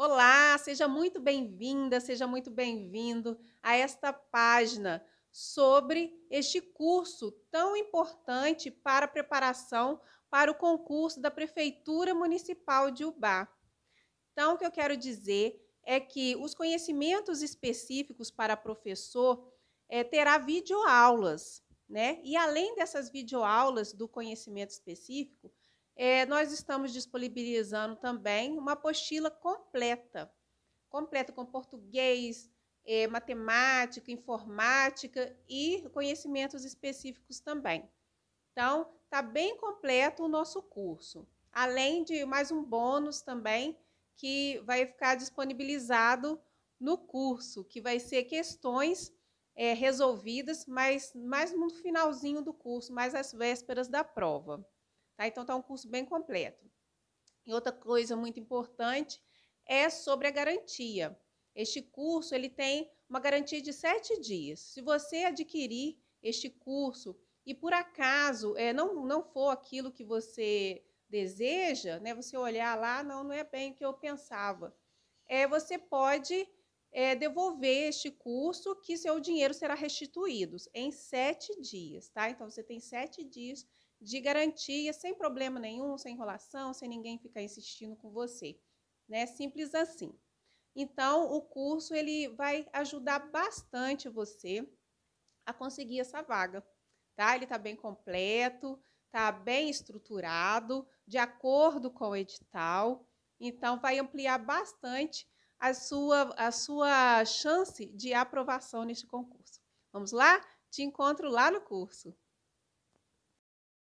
Olá, seja muito bem-vinda, seja muito bem-vindo a esta página sobre este curso tão importante para a preparação para o concurso da Prefeitura Municipal de Ubá. Então, o que eu quero dizer é que os conhecimentos específicos para professor é, terá videoaulas, né? E além dessas videoaulas do conhecimento específico, é, nós estamos disponibilizando também uma apostila completa, completa com português, é, matemática, informática e conhecimentos específicos também. Então, está bem completo o nosso curso. Além de mais um bônus também, que vai ficar disponibilizado no curso, que vai ser questões é, resolvidas, mas mais no finalzinho do curso, mais às vésperas da prova. Tá? Então, está um curso bem completo. E outra coisa muito importante é sobre a garantia. Este curso ele tem uma garantia de sete dias. Se você adquirir este curso e por acaso é, não, não for aquilo que você deseja, né, você olhar lá, não, não é bem o que eu pensava, é, você pode é, devolver este curso que seu dinheiro será restituído em sete dias, tá? Então você tem sete dias de garantia, sem problema nenhum, sem enrolação, sem ninguém ficar insistindo com você, né? Simples assim. Então, o curso ele vai ajudar bastante você a conseguir essa vaga, tá? Ele está bem completo, está bem estruturado, de acordo com o edital. Então, vai ampliar bastante a sua, a sua chance de aprovação neste concurso. Vamos lá? Te encontro lá no curso.